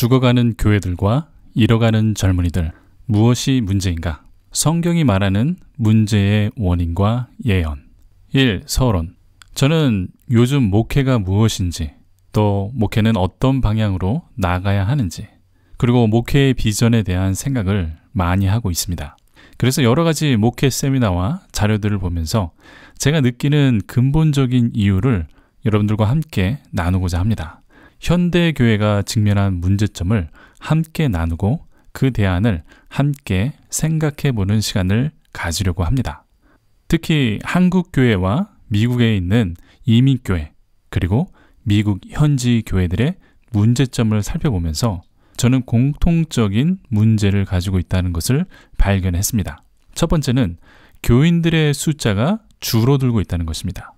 죽어가는 교회들과 잃어가는 젊은이들 무엇이 문제인가? 성경이 말하는 문제의 원인과 예언 1. 서론 저는 요즘 목회가 무엇인지 또 목회는 어떤 방향으로 나가야 하는지 그리고 목회의 비전에 대한 생각을 많이 하고 있습니다. 그래서 여러 가지 목회 세미나와 자료들을 보면서 제가 느끼는 근본적인 이유를 여러분들과 함께 나누고자 합니다. 현대 교회가 직면한 문제점을 함께 나누고 그 대안을 함께 생각해 보는 시간을 가지려고 합니다. 특히 한국 교회와 미국에 있는 이민 교회 그리고 미국 현지 교회들의 문제점을 살펴보면서 저는 공통적인 문제를 가지고 있다는 것을 발견했습니다. 첫 번째는 교인들의 숫자가 줄어들고 있다는 것입니다.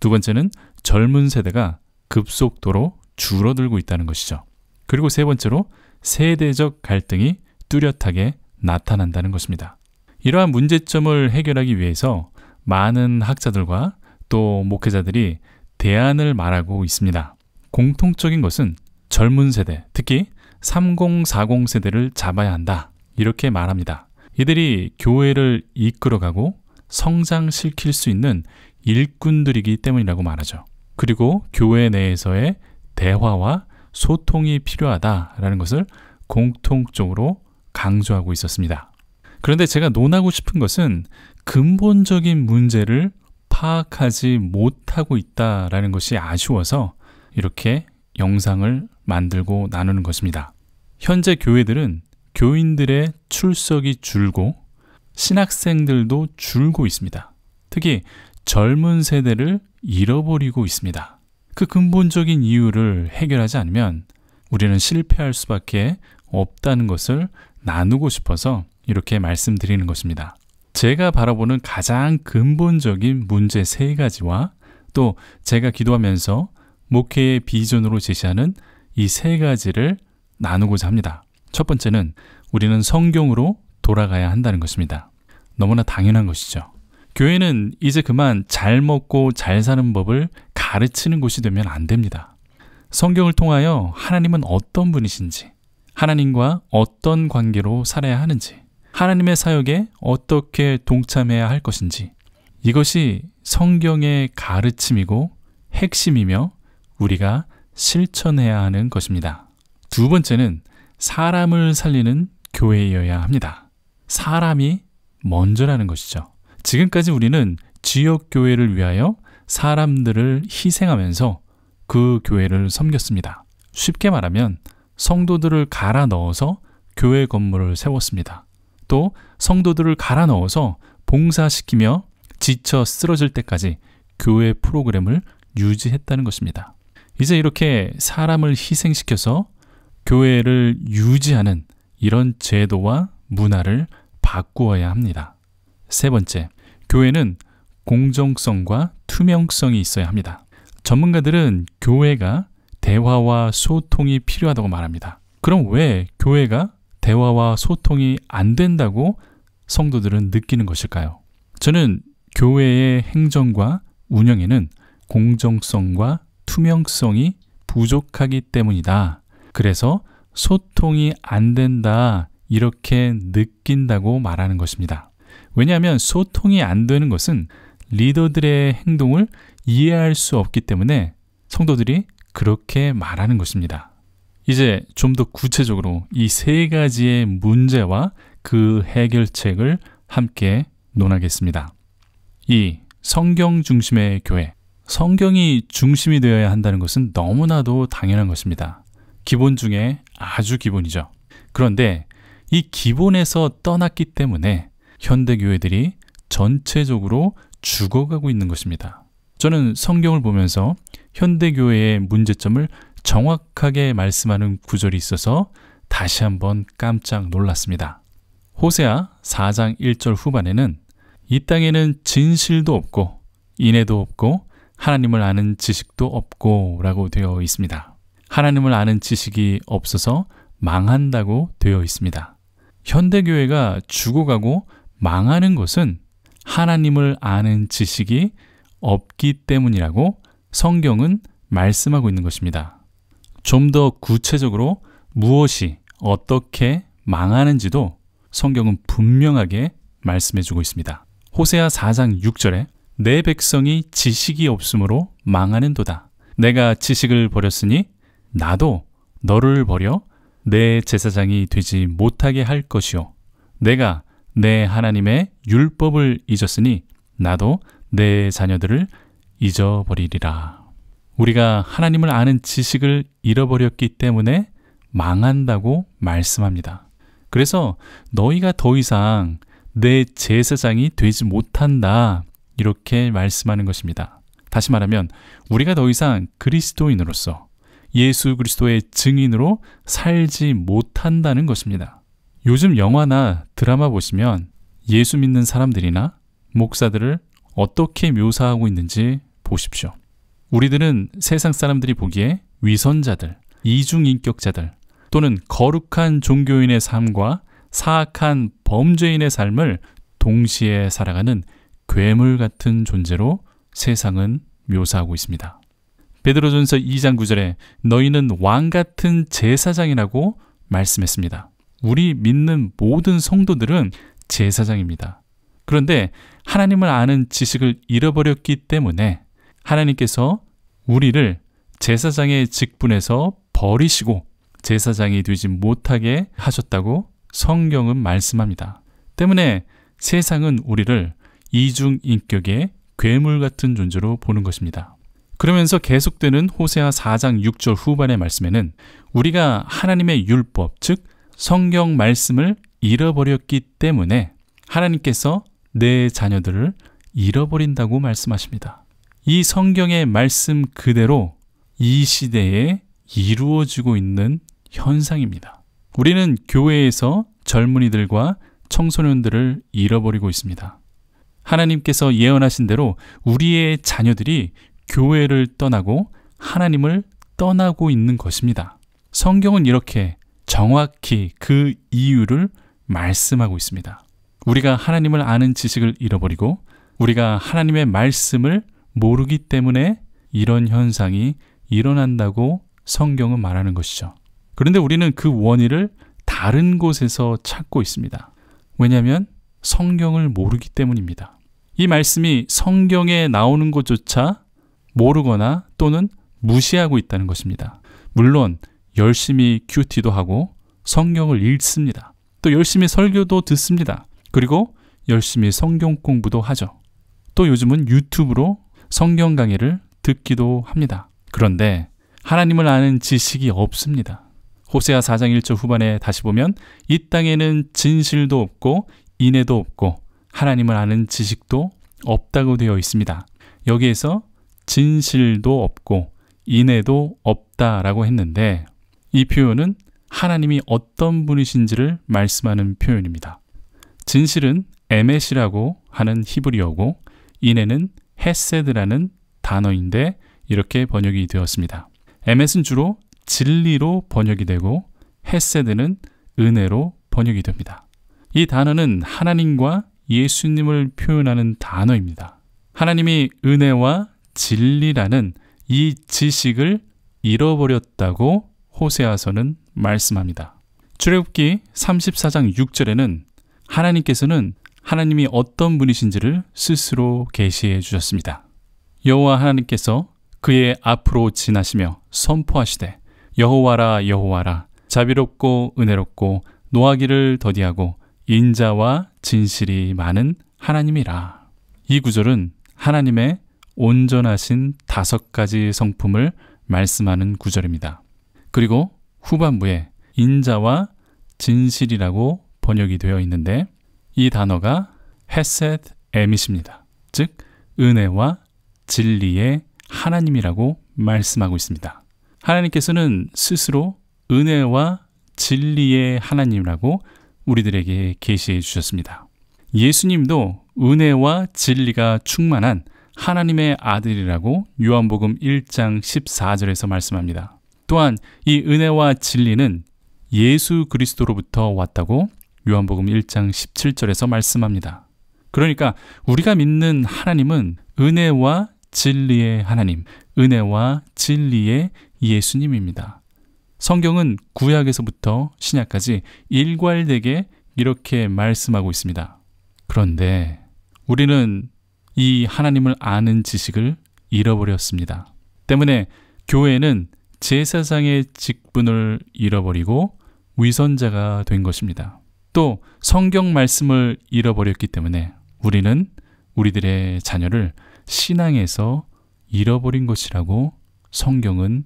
두 번째는 젊은 세대가 급속도로 줄어들고 있다는 것이죠. 그리고 세 번째로 세대적 갈등이 뚜렷하게 나타난다는 것입니다. 이러한 문제점을 해결하기 위해서 많은 학자들과 또 목회자들이 대안을 말하고 있습니다. 공통적인 것은 젊은 세대, 특히 3040 세대를 잡아야 한다. 이렇게 말합니다. 이들이 교회를 이끌어가고 성장시킬 수 있는 일꾼들이기 때문이라고 말하죠. 그리고 교회 내에서의 대화와 소통이 필요하다라는 것을 공통적으로 강조하고 있었습니다. 그런데 제가 논하고 싶은 것은 근본적인 문제를 파악하지 못하고 있다라는 것이 아쉬워서 이렇게 영상을 만들고 나누는 것입니다. 현재 교회들은 교인들의 출석이 줄고 신학생들도 줄고 있습니다. 특히 젊은 세대를 잃어버리고 있습니다. 그 근본적인 이유를 해결하지 않으면 우리는 실패할 수밖에 없다는 것을 나누고 싶어서 이렇게 말씀드리는 것입니다. 제가 바라보는 가장 근본적인 문제 세 가지와 또 제가 기도하면서 목회의 비전으로 제시하는 이 세 가지를 나누고자 합니다. 첫 번째는 우리는 성경으로 돌아가야 한다는 것입니다. 너무나 당연한 것이죠. 교회는 이제 그만 잘 먹고 잘 사는 법을 가르치는 곳이 되면 안 됩니다. 성경을 통하여 하나님은 어떤 분이신지, 하나님과 어떤 관계로 살아야 하는지, 하나님의 사역에 어떻게 동참해야 할 것인지, 이것이 성경의 가르침이고 핵심이며 우리가 실천해야 하는 것입니다. 두 번째는 사람을 살리는 교회여야 합니다. 사람이 먼저라는 것이죠. 지금까지 우리는 지역 교회를 위하여 사람들을 희생하면서 그 교회를 섬겼습니다. 쉽게 말하면 성도들을 갈아 넣어서 교회 건물을 세웠습니다. 또 성도들을 갈아 넣어서 봉사시키며 지쳐 쓰러질 때까지 교회 프로그램을 유지했다는 것입니다. 이제 이렇게 사람을 희생시켜서 교회를 유지하는 이런 제도와 문화를 바꾸어야 합니다. 세 번째, 교회는 공정성과 투명성이 있어야 합니다. 전문가들은 교회가 대화와 소통이 필요하다고 말합니다. 그럼 왜 교회가 대화와 소통이 안 된다고 성도들은 느끼는 것일까요? 저는 교회의 행정과 운영에는 공정성과 투명성이 부족하기 때문이다. 그래서 소통이 안 된다. 이렇게 느낀다고 말하는 것입니다. 왜냐하면 소통이 안 되는 것은 리더들의 행동을 이해할 수 없기 때문에 성도들이 그렇게 말하는 것입니다. 이제 좀 더 구체적으로 이 세 가지의 문제와 그 해결책을 함께 논하겠습니다. 2. 성경 중심의 교회. 성경이 중심이 되어야 한다는 것은 너무나도 당연한 것입니다. 기본 중에 아주 기본이죠. 그런데 이 기본에서 떠났기 때문에 현대 교회들이 전체적으로 죽어가고 있는 것입니다. 저는 성경을 보면서 현대 교회의 문제점을 정확하게 말씀하는 구절이 있어서 다시 한번 깜짝 놀랐습니다. 호세아 4장 1절 후반에는 이 땅에는 진실도 없고 인애도 없고 하나님을 아는 지식도 없고 라고 되어 있습니다. 하나님을 아는 지식이 없어서 망한다고 되어 있습니다. 현대교회가 죽어가고 망하는 것은 하나님을 아는 지식이 없기 때문이라고 성경은 말씀하고 있는 것입니다. 좀 더 구체적으로 무엇이 어떻게 망하는지도 성경은 분명하게 말씀해주고 있습니다. 호세아 4장 6절에 내 백성이 지식이 없으므로 망하는도다. 내가 지식을 버렸으니 나도 너를 버려 내 제사장이 되지 못하게 할 것이요. 내가 내 하나님의 율법을 잊었으니 나도 내 자녀들을 잊어버리리라. 우리가 하나님을 아는 지식을 잃어버렸기 때문에 망한다고 말씀합니다. 그래서 너희가 더 이상 내 제사장이 되지 못한다. 이렇게 말씀하는 것입니다. 다시 말하면 우리가 더 이상 그리스도인으로서 예수 그리스도의 증인으로 살지 못한다는 것입니다. 요즘 영화나 드라마 보시면 예수 믿는 사람들이나 목사들을 어떻게 묘사하고 있는지 보십시오. 우리들은 세상 사람들이 보기에 위선자들, 이중인격자들 또는 거룩한 종교인의 삶과 사악한 범죄인의 삶을 동시에 살아가는 괴물 같은 존재로 세상은 묘사하고 있습니다. 베드로전서 2장 9절에 너희는 왕 같은 제사장이라고 말씀했습니다. 우리 믿는 모든 성도들은 제사장입니다. 그런데 하나님을 아는 지식을 잃어버렸기 때문에 하나님께서 우리를 제사장의 직분에서 버리시고 제사장이 되지 못하게 하셨다고 성경은 말씀합니다. 때문에 세상은 우리를 이중 인격의 괴물 같은 존재로 보는 것입니다. 그러면서 계속되는 호세아 4장 6절 후반의 말씀에는 우리가 하나님의 율법, 즉 성경 말씀을 잃어버렸기 때문에 하나님께서 내 자녀들을 잃어버린다고 말씀하십니다. 이 성경의 말씀 그대로 이 시대에 이루어지고 있는 현상입니다. 우리는 교회에서 젊은이들과 청소년들을 잃어버리고 있습니다. 하나님께서 예언하신 대로 우리의 자녀들이 교회를 떠나고 하나님을 떠나고 있는 것입니다. 성경은 이렇게 정확히 그 이유를 말씀하고 있습니다. 우리가 하나님을 아는 지식을 잃어버리고 우리가 하나님의 말씀을 모르기 때문에 이런 현상이 일어난다고 성경은 말하는 것이죠. 그런데 우리는 그 원인을 다른 곳에서 찾고 있습니다. 왜냐하면 성경을 모르기 때문입니다. 이 말씀이 성경에 나오는 것조차 모르거나 또는 무시하고 있다는 것입니다. 물론 열심히 큐티도 하고 성경을 읽습니다. 또 열심히 설교도 듣습니다. 그리고 열심히 성경 공부도 하죠. 또 요즘은 유튜브로 성경 강의를 듣기도 합니다. 그런데 하나님을 아는 지식이 없습니다. 호세아 4장 1절 후반에 다시 보면 이 땅에는 진실도 없고 인애도 없고 하나님을 아는 지식도 없다고 되어 있습니다. 여기에서 진실도 없고 인애도 없다라고 했는데 이 표현은 하나님이 어떤 분이신지를 말씀하는 표현입니다. 진실은 에멧이라고 하는 히브리어고 이내는 헤세드라는 단어인데 이렇게 번역이 되었습니다. 에멧은 주로 진리로 번역이 되고 헤세드는 은혜로 번역이 됩니다. 이 단어는 하나님과 예수님을 표현하는 단어입니다. 하나님이 은혜와 진리라는 이 지식을 잃어버렸다고 호세아서는 말씀합니다. 출애굽기 34장 6절에는 하나님께서는 하나님이 어떤 분이신지를 스스로 계시해 주셨습니다. 여호와 하나님께서 그의 앞으로 지나시며 선포하시되 여호와라 여호와라 자비롭고 은혜롭고 노하기를 더디하고 인자와 진실이 많은 하나님이라. 이 구절은 하나님의 온전하신 다섯 가지 성품을 말씀하는 구절입니다. 그리고 후반부에 인자와 진실이라고 번역이 되어 있는데 이 단어가 헤셋 에밋십니다즉 은혜와 진리의 하나님이라고 말씀하고 있습니다. 하나님께서는 스스로 은혜와 진리의 하나님이라고 우리들에게 계시해 주셨습니다. 예수님도 은혜와 진리가 충만한 하나님의 아들이라고 요한복음 1장 14절에서 말씀합니다. 또한 이 은혜와 진리는 예수 그리스도로부터 왔다고 요한복음 1장 17절에서 말씀합니다. 그러니까 우리가 믿는 하나님은 은혜와 진리의 하나님, 은혜와 진리의 예수님입니다. 성경은 구약에서부터 신약까지 일괄되게 이렇게 말씀하고 있습니다. 그런데 우리는 이 하나님을 아는 지식을 잃어버렸습니다. 때문에 교회는 제사상의 직분을 잃어버리고 위선자가 된 것입니다. 또 성경 말씀을 잃어버렸기 때문에 우리는 우리들의 자녀를 신앙에서 잃어버린 것이라고 성경은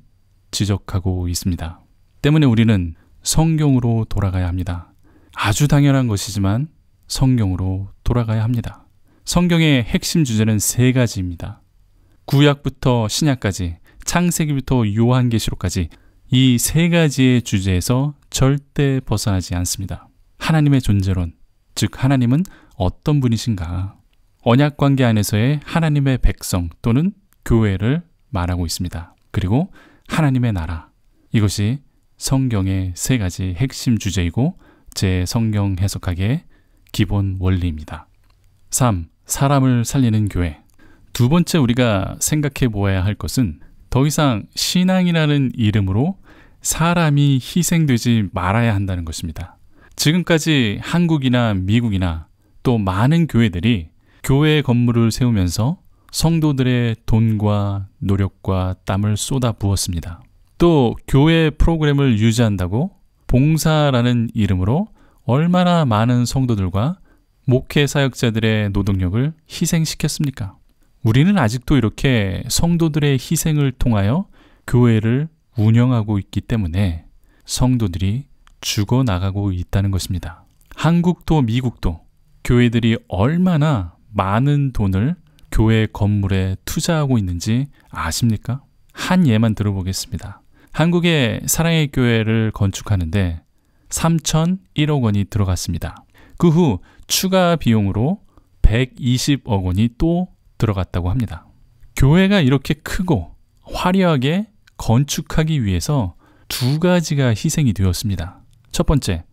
지적하고 있습니다. 때문에 우리는 성경으로 돌아가야 합니다. 아주 당연한 것이지만 성경으로 돌아가야 합니다. 성경의 핵심 주제는 세 가지입니다. 구약부터 신약까지 창세기부터 요한계시록까지 이 세 가지의 주제에서 절대 벗어나지 않습니다. 하나님의 존재론, 즉 하나님은 어떤 분이신가? 언약 관계 안에서의 하나님의 백성 또는 교회를 말하고 있습니다. 그리고 하나님의 나라. 이것이 성경의 세 가지 핵심 주제이고 제 성경 해석학의 기본 원리입니다. 3. 사람을 살리는 교회. 두 번째 우리가 생각해 보아야 할 것은 더 이상 신앙이라는 이름으로 사람이 희생되지 말아야 한다는 것입니다. 지금까지 한국이나 미국이나 또 많은 교회들이 교회 건물을 세우면서 성도들의 돈과 노력과 땀을 쏟아 부었습니다. 또 교회 프로그램을 유지한다고 봉사라는 이름으로 얼마나 많은 성도들과 목회 사역자들의 노동력을 희생시켰습니까? 우리는 아직도 이렇게 성도들의 희생을 통하여 교회를 운영하고 있기 때문에 성도들이 죽어나가고 있다는 것입니다. 한국도 미국도 교회들이 얼마나 많은 돈을 교회 건물에 투자하고 있는지 아십니까? 한 예만 들어보겠습니다. 한국의 사랑의 교회를 건축하는데 3,001억 원이 들어갔습니다. 그 후 추가 비용으로 120억 원이 또 들어갔다고 합니다. 교회가 이렇게 크고 화려하게 건축하기 위해서 두 가지가 희생이 되었습니다. 첫 번째,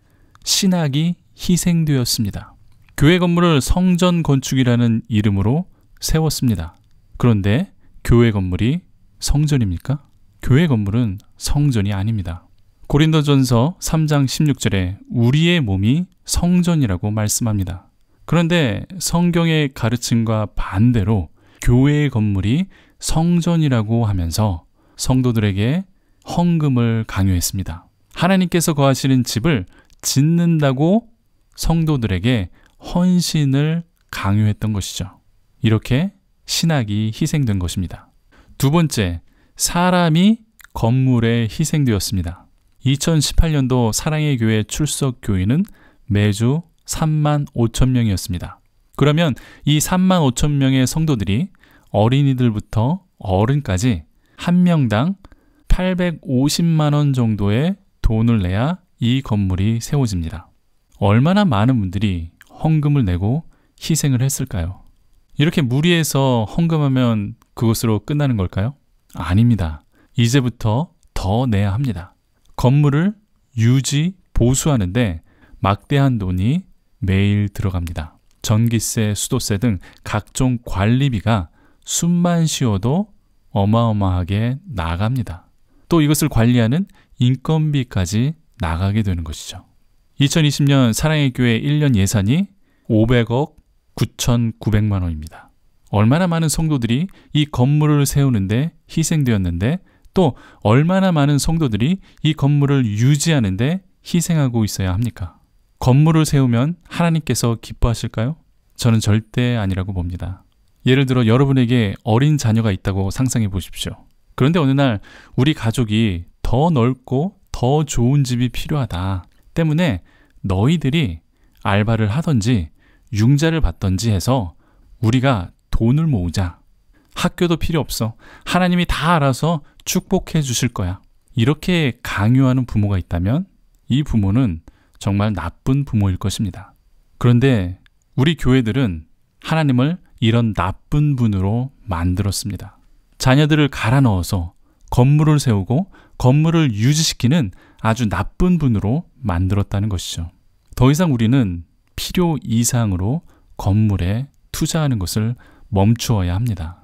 신학이 희생되었습니다. 교회 건물을 성전 건축이라는 이름으로 세웠습니다. 그런데 교회 건물이 성전입니까? 교회 건물은 성전이 아닙니다. 고린도전서 3장 16절에 우리의 몸이 성전이라고 말씀합니다. 그런데 성경의 가르침과 반대로 교회의 건물이 성전이라고 하면서 성도들에게 헌금을 강요했습니다. 하나님께서 거하시는 집을 짓는다고 성도들에게 헌신을 강요했던 것이죠. 이렇게 신학이 희생된 것입니다. 두 번째, 사람이 건물에 희생되었습니다. 2018년도 사랑의 교회 출석 교인은 매주 3만 5천 명이었습니다. 그러면 이 3만 5천 명의 성도들이 어린이들부터 어른까지 한 명당 850만 원 정도의 돈을 내야 이 건물이 세워집니다. 얼마나 많은 분들이 헌금을 내고 희생을 했을까요? 이렇게 무리해서 헌금하면 그것으로 끝나는 걸까요? 아닙니다. 이제부터 더 내야 합니다. 건물을 유지, 보수하는데 막대한 돈이 매일 들어갑니다. 전기세, 수도세 등 각종 관리비가 숨만 쉬어도 어마어마하게 나갑니다. 또 이것을 관리하는 인건비까지 나가게 되는 것이죠. 2020년 사랑의 교회 1년 예산이 500억 9,900만 원입니다. 얼마나 많은 성도들이 이 건물을 세우는데 희생되었는데 또 얼마나 많은 성도들이 이 건물을 유지하는데 희생하고 있어야 합니까? 건물을 세우면 하나님께서 기뻐하실까요? 저는 절대 아니라고 봅니다. 예를 들어 여러분에게 어린 자녀가 있다고 상상해 보십시오. 그런데 어느 날 우리 가족이 더 넓고 더 좋은 집이 필요하다. 때문에 너희들이 알바를 하던지 융자를 받던지 해서 우리가 돈을 모으자. 학교도 필요 없어. 하나님이 다 알아서 축복해 주실 거야. 이렇게 강요하는 부모가 있다면 이 부모는 정말 나쁜 부모일 것입니다. 그런데 우리 교회들은 하나님을 이런 나쁜 분으로 만들었습니다. 자녀들을 갈아 넣어서 건물을 세우고 건물을 유지시키는 아주 나쁜 분으로 만들었다는 것이죠. 더 이상 우리는 필요 이상으로 건물에 투자하는 것을 멈추어야 합니다.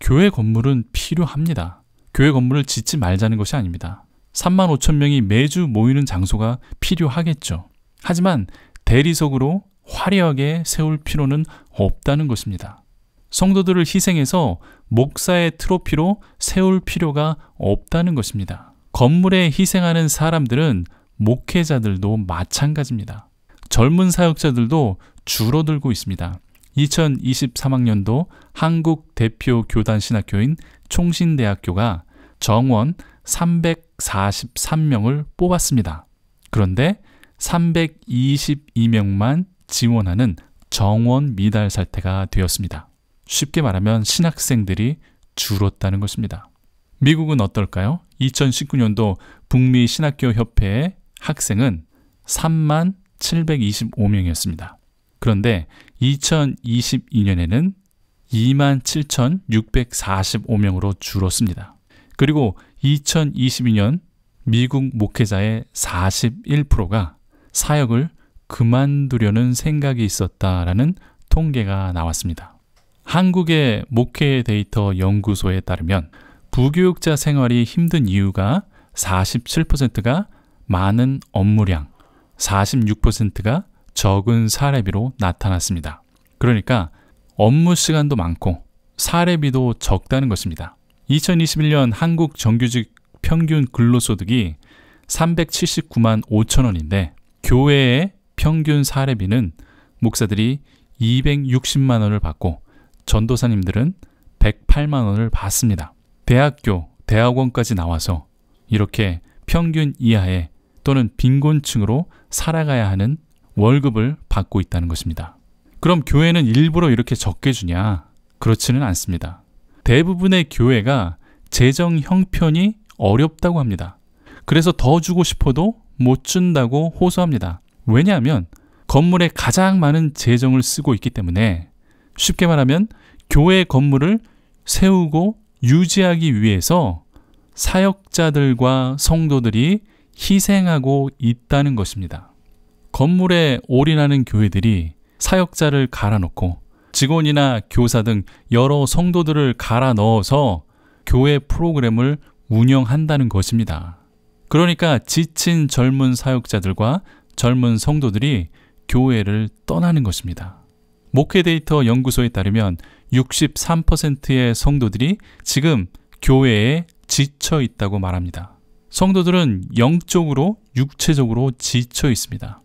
교회 건물은 필요합니다. 교회 건물을 짓지 말자는 것이 아닙니다. 3만 5천 명이 매주 모이는 장소가 필요하겠죠. 하지만 대리석으로 화려하게 세울 필요는 없다는 것입니다. 성도들을 희생해서 목사의 트로피로 세울 필요가 없다는 것입니다. 건물에 희생하는 사람들은 목회자들도 마찬가지입니다. 젊은 사역자들도 줄어들고 있습니다. 2023학년도 한국 대표 교단 신학교인 총신대학교가 정원 300 4 3명을 뽑았습니다. 그런데 322명만 지원하는 정원 미달 사태가 되었습니다. 쉽게 말하면 신학생들이 줄었다는 것입니다. 미국은 어떨까요? 2019년도 북미 신학교 협회의 학생은 3만 725명이었습니다. 그런데 2022년에는 2 7,645명으로 줄었습니다. 그리고 2022년 미국 목회자의 41%가 사역을 그만두려는 생각이 있었다라는 통계가 나왔습니다. 한국의 목회 데이터 연구소에 따르면 부교육자 생활이 힘든 이유가 47%가 많은 업무량, 46%가 적은 사례비로 나타났습니다. 그러니까 업무 시간도 많고 사례비도 적다는 것입니다. 2021년 한국 정규직 평균 근로소득이 379만 5천 원인데 교회의 평균 사례비는 목사들이 260만 원을 받고 전도사님들은 108만 원을 받습니다. 대학교, 대학원까지 나와서 이렇게 평균 이하의 또는 빈곤층으로 살아가야 하는 월급을 받고 있다는 것입니다. 그럼 교회는 일부러 이렇게 적게 주냐? 그렇지는 않습니다. 대부분의 교회가 재정 형편이 어렵다고 합니다. 그래서 더 주고 싶어도 못 준다고 호소합니다. 왜냐하면 건물에 가장 많은 재정을 쓰고 있기 때문에 쉽게 말하면 교회 건물을 세우고 유지하기 위해서 사역자들과 성도들이 희생하고 있다는 것입니다. 건물에 올인하는 교회들이 사역자를 갈아놓고 직원이나 교사 등 여러 성도들을 갈아 넣어서 교회 프로그램을 운영한다는 것입니다. 그러니까 지친 젊은 사역자들과 젊은 성도들이 교회를 떠나는 것입니다. 목회 데이터 연구소에 따르면 63%의 성도들이 지금 교회에 지쳐 있다고 말합니다. 성도들은 영적으로, 육체적으로 지쳐 있습니다.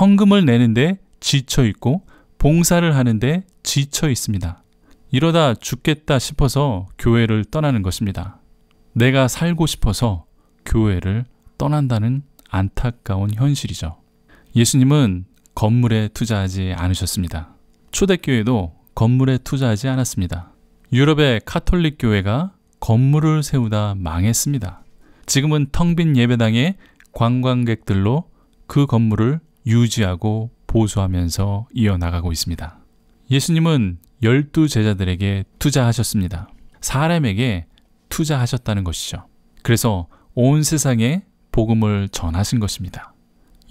헌금을 내는데 지쳐 있고 봉사를 하는데 지쳐 있습니다. 이러다 죽겠다 싶어서 교회를 떠나는 것입니다. 내가 살고 싶어서 교회를 떠난다는 안타까운 현실이죠. 예수님은 건물에 투자하지 않으셨습니다. 초대교회도 건물에 투자하지 않았습니다. 유럽의 카톨릭 교회가 건물을 세우다 망했습니다. 지금은 텅 빈 예배당에 관광객들로 그 건물을 유지하고 보수하면서 이어나가고 있습니다. 예수님은 열두 제자들에게 투자하셨습니다. 사람에게 투자하셨다는 것이죠. 그래서 온 세상에 복음을 전하신 것입니다.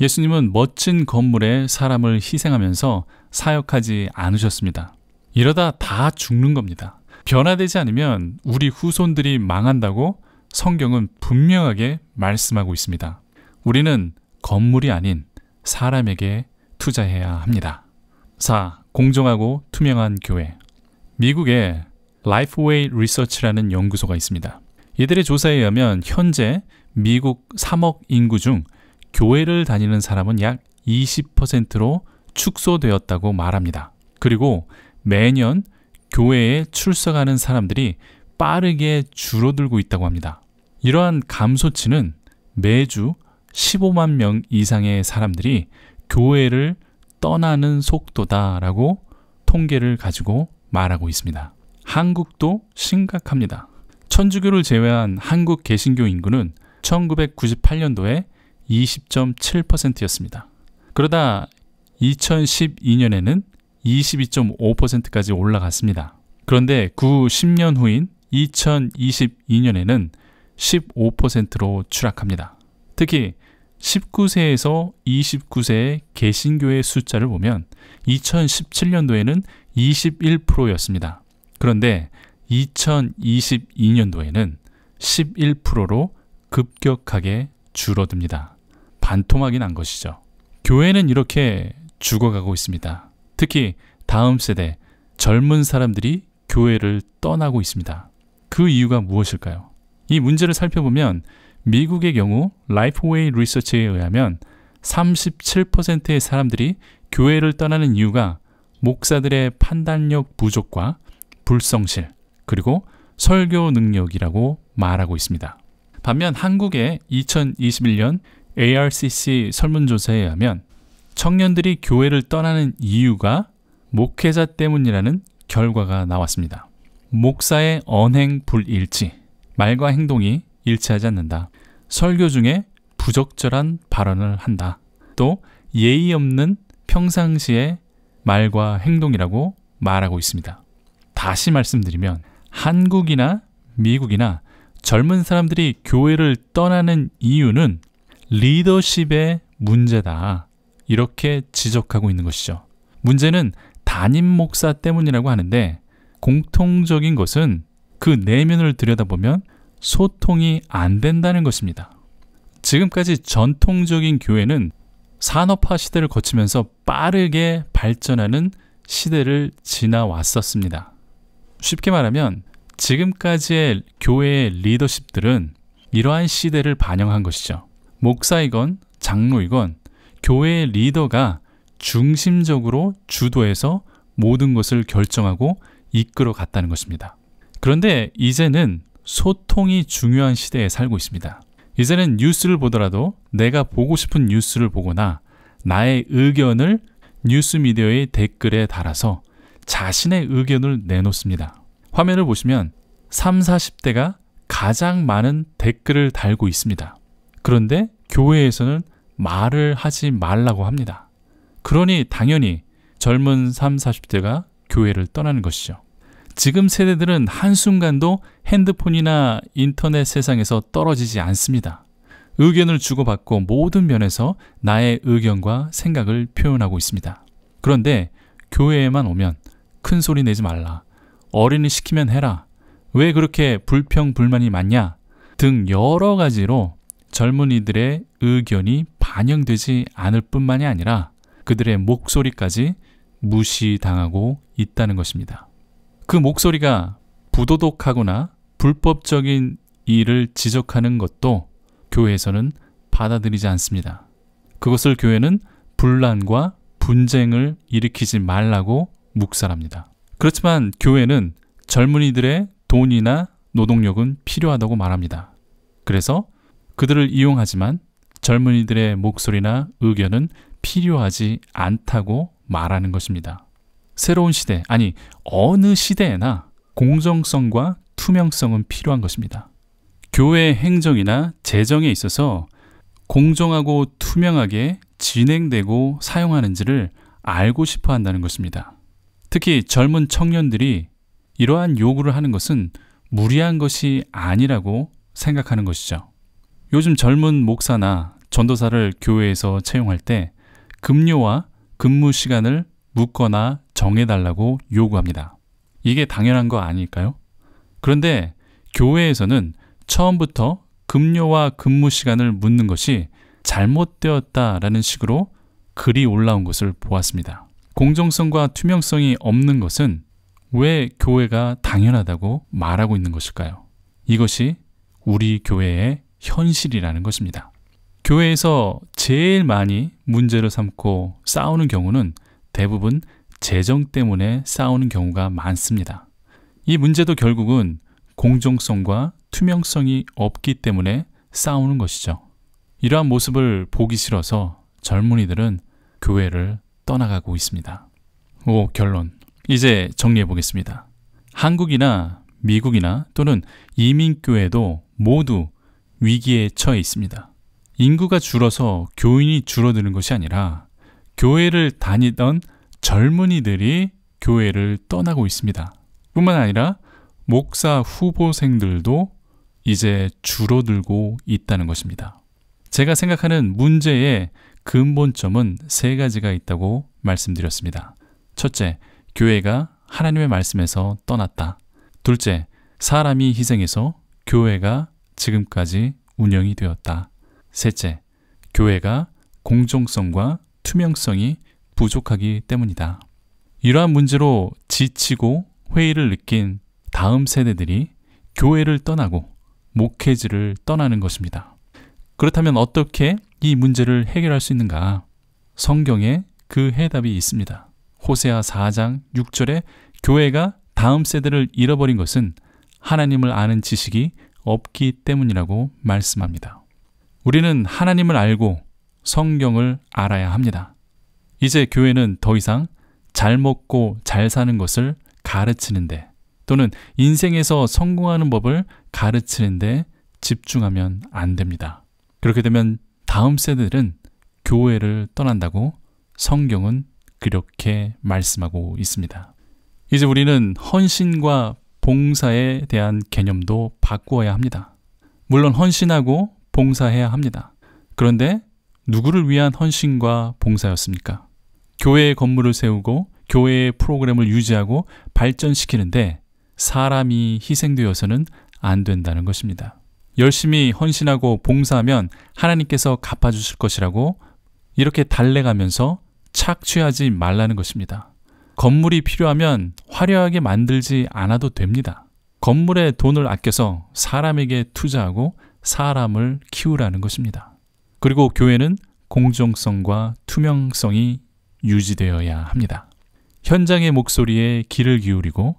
예수님은 멋진 건물에 사람을 희생하면서 사역하지 않으셨습니다. 이러다 다 죽는 겁니다. 변화되지 않으면 우리 후손들이 망한다고 성경은 분명하게 말씀하고 있습니다. 우리는 건물이 아닌 사람에게 투자해야 합니다. 4. 공정하고 투명한 교회 미국에 r e s e a r c h 라는 연구소가 있습니다. 이들의 조사에 의하면 현재 미국 3억 인구 중 교회를 다니는 사람은 약 20%로 축소되었다고 말합니다. 그리고 매년 교회에 출석하는 사람들이 빠르게 줄어들고 있다고 합니다. 이러한 감소치는 매주 15만 명 이상의 사람들이 교회를 떠나는 속도다라고 통계를 가지고 말하고 있습니다. 한국도 심각합니다. 천주교를 제외한 한국 개신교 인구는 1998년도에 20.7%였습니다. 그러다 2012년에는 22.5%까지 올라갔습니다. 그런데 9, 10년 후인 2022년에는 15%로 추락합니다. 특히 19세에서 29세의 개신교의 숫자를 보면 2017년도에는 21%였습니다. 그런데 2022년도에는 11%로 급격하게 줄어듭니다. 반토막이 난 것이죠. 교회는 이렇게 죽어가고 있습니다. 특히 다음 세대, 젊은 사람들이 교회를 떠나고 있습니다. 그 이유가 무엇일까요? 이 문제를 살펴보면 미국의 경우 라이프웨이 리서치에 의하면 37%의 사람들이 교회를 떠나는 이유가 목사들의 판단력 부족과 불성실 그리고 설교 능력이라고 말하고 있습니다. 반면 한국의 2021년 ARCC 설문조사에 의하면 청년들이 교회를 떠나는 이유가 목회자 때문이라는 결과가 나왔습니다. 목사의 언행 불일치, 말과 행동이 일치하지 않는다. 설교 중에 부적절한 발언을 한다. 또 예의 없는 평상시의 말과 행동이라고 말하고 있습니다. 다시 말씀드리면 한국이나 미국이나 젊은 사람들이 교회를 떠나는 이유는 리더십의 문제다. 이렇게 지적하고 있는 것이죠. 문제는 담임 목사 때문이라고 하는데 공통적인 것은 그 내면을 들여다보면 소통이 안 된다는 것입니다. 지금까지 전통적인 교회는 산업화 시대를 거치면서 빠르게 발전하는 시대를 지나왔었습니다. 쉽게 말하면 지금까지의 교회의 리더십들은 이러한 시대를 반영한 것이죠. 목사이건 장로이건 교회의 리더가 중심적으로 주도해서 모든 것을 결정하고 이끌어 갔다는 것입니다. 그런데 이제는 소통이 중요한 시대에 살고 있습니다. 이제는 뉴스를 보더라도 내가 보고 싶은 뉴스를 보거나 나의 의견을 뉴스 미디어의 댓글에 달아서 자신의 의견을 내놓습니다. 화면을 보시면 3, 0 40대가 가장 많은 댓글을 달고 있습니다. 그런데 교회에서는 말을 하지 말라고 합니다. 그러니 당연히 젊은 3, 0 40대가 교회를 떠나는 것이죠. 지금 세대들은 한순간도 핸드폰이나 인터넷 세상에서 떨어지지 않습니다. 의견을 주고받고 모든 면에서 나의 의견과 생각을 표현하고 있습니다. 그런데 교회에만 오면 큰 소리 내지 말라. 어린이 시키면 해라. 왜 그렇게 불평불만이 많냐? 등 여러 가지로 젊은이들의 의견이 반영되지 않을 뿐만이 아니라 그들의 목소리까지 무시당하고 있다는 것입니다. 그 목소리가 부도덕하거나 불법적인 일을 지적하는 것도 교회에서는 받아들이지 않습니다. 그것을 교회는 분란과 분쟁을 일으키지 말라고 묵살합니다. 그렇지만 교회는 젊은이들의 돈이나 노동력은 필요하다고 말합니다. 그래서 그들을 이용하지만 젊은이들의 목소리나 의견은 필요하지 않다고 말하는 것입니다. 새로운 시대, 아니, 어느 시대에나 공정성과 투명성은 필요한 것입니다. 교회 행정이나 재정에 있어서 공정하고 투명하게 진행되고 사용하는지를 알고 싶어 한다는 것입니다. 특히 젊은 청년들이 이러한 요구를 하는 것은 무리한 것이 아니라고 생각하는 것이죠. 요즘 젊은 목사나 전도사를 교회에서 채용할 때 급료와 근무 시간을 묻거나 정해달라고 요구합니다. 이게 당연한 거 아닐까요? 그런데 교회에서는 처음부터 급료와 근무 시간을 묻는 것이 잘못되었다라는 식으로 글이 올라온 것을 보았습니다. 공정성과 투명성이 없는 것은 왜 교회가 당연하다고 말하고 있는 것일까요? 이것이 우리 교회의 현실이라는 것입니다. 교회에서 제일 많이 문제를 삼고 싸우는 경우는 대부분 재정 때문에 싸우는 경우가 많습니다. 이 문제도 결국은 공정성과 투명성이 없기 때문에 싸우는 것이죠. 이러한 모습을 보기 싫어서 젊은이들은 교회를 떠나가고 있습니다. 오, 결론. 이제 정리해 보겠습니다. 한국이나 미국이나 또는 이민교회도 모두 위기에 처해 있습니다. 인구가 줄어서 교인이 줄어드는 것이 아니라 교회를 다니던 젊은이들이 교회를 떠나고 있습니다. 뿐만 아니라 목사 후보생들도 이제 줄어들고 있다는 것입니다. 제가 생각하는 문제의 근본점은 세 가지가 있다고 말씀드렸습니다. 첫째, 교회가 하나님의 말씀에서 떠났다. 둘째, 사람이 희생해서 교회가 지금까지 운영이 되었다. 셋째, 교회가 공정성과 투명성이 부족하기 때문이다. 이러한 문제로 지치고 회의를 느낀 다음 세대들이 교회를 떠나고 목회지를 떠나는 것입니다. 그렇다면 어떻게 이 문제를 해결할 수 있는가? 성경에 그 해답이 있습니다. 호세아 4장 6절에 교회가 다음 세대를 잃어버린 것은 하나님을 아는 지식이 없기 때문이라고 말씀합니다. 우리는 하나님을 알고 성경을 알아야 합니다. 이제 교회는 더 이상 잘 먹고 잘 사는 것을 가르치는데 또는 인생에서 성공하는 법을 가르치는데 집중하면 안 됩니다. 그렇게 되면 다음 세대들은 교회를 떠난다고 성경은 그렇게 말씀하고 있습니다. 이제 우리는 헌신과 봉사에 대한 개념도 바꾸어야 합니다. 물론 헌신하고 봉사해야 합니다. 그런데 누구를 위한 헌신과 봉사였습니까? 교회의 건물을 세우고 교회의 프로그램을 유지하고 발전시키는데 사람이 희생되어서는 안 된다는 것입니다. 열심히 헌신하고 봉사하면 하나님께서 갚아주실 것이라고 이렇게 달래가면서 착취하지 말라는 것입니다. 건물이 필요하면 화려하게 만들지 않아도 됩니다. 건물에 돈을 아껴서 사람에게 투자하고 사람을 키우라는 것입니다. 그리고 교회는 공정성과 투명성이 유지되어야 합니다. 현장의 목소리에 귀를 기울이고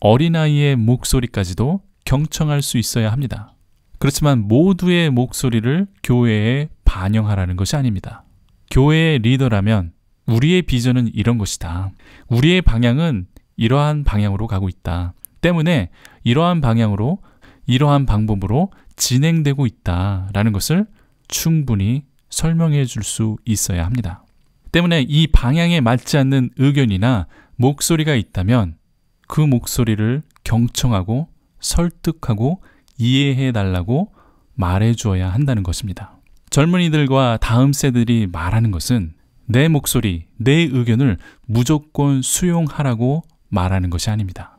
어린아이의 목소리까지도 경청할 수 있어야 합니다. 그렇지만 모두의 목소리를 교회에 반영하라는 것이 아닙니다. 교회의 리더라면 우리의 비전은 이런 것이다. 우리의 방향은 이러한 방향으로 가고 있다. 때문에 이러한 방향으로 이러한 방법으로 진행되고 있다라는 것을 충분히 설명해 줄 수 있어야 합니다. 때문에 이 방향에 맞지 않는 의견이나 목소리가 있다면 그 목소리를 경청하고 설득하고 이해해 달라고 말해 주어야 한다는 것입니다. 젊은이들과 다음 세들이 말하는 것은 내 목소리, 내 의견을 무조건 수용하라고 말하는 것이 아닙니다.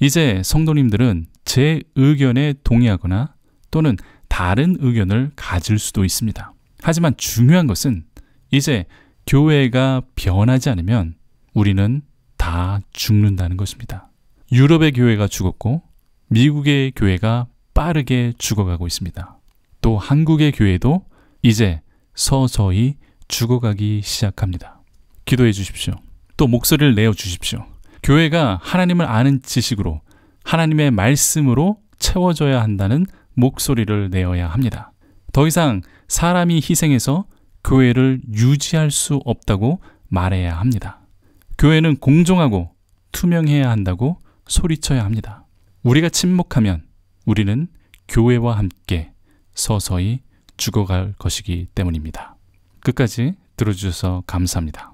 이제 성도님들은 제 의견에 동의하거나 또는 다른 의견을 가질 수도 있습니다. 하지만 중요한 것은 이제 교회가 변하지 않으면 우리는 다 죽는다는 것입니다. 유럽의 교회가 죽었고 미국의 교회가 빠르게 죽어가고 있습니다. 또 한국의 교회도 이제 서서히 죽어가기 시작합니다. 기도해 주십시오. 또 목소리를 내어 주십시오. 교회가 하나님을 아는 지식으로 하나님의 말씀으로 채워져야 한다는 목소리를 내어야 합니다. 더 이상 사람이 희생해서 교회를 유지할 수 없다고 말해야 합니다. 교회는 공정하고 투명해야 한다고 소리쳐야 합니다. 우리가 침묵하면 우리는 교회와 함께 서서히 죽어갈 것이기 때문입니다. 끝까지 들어주셔서 감사합니다.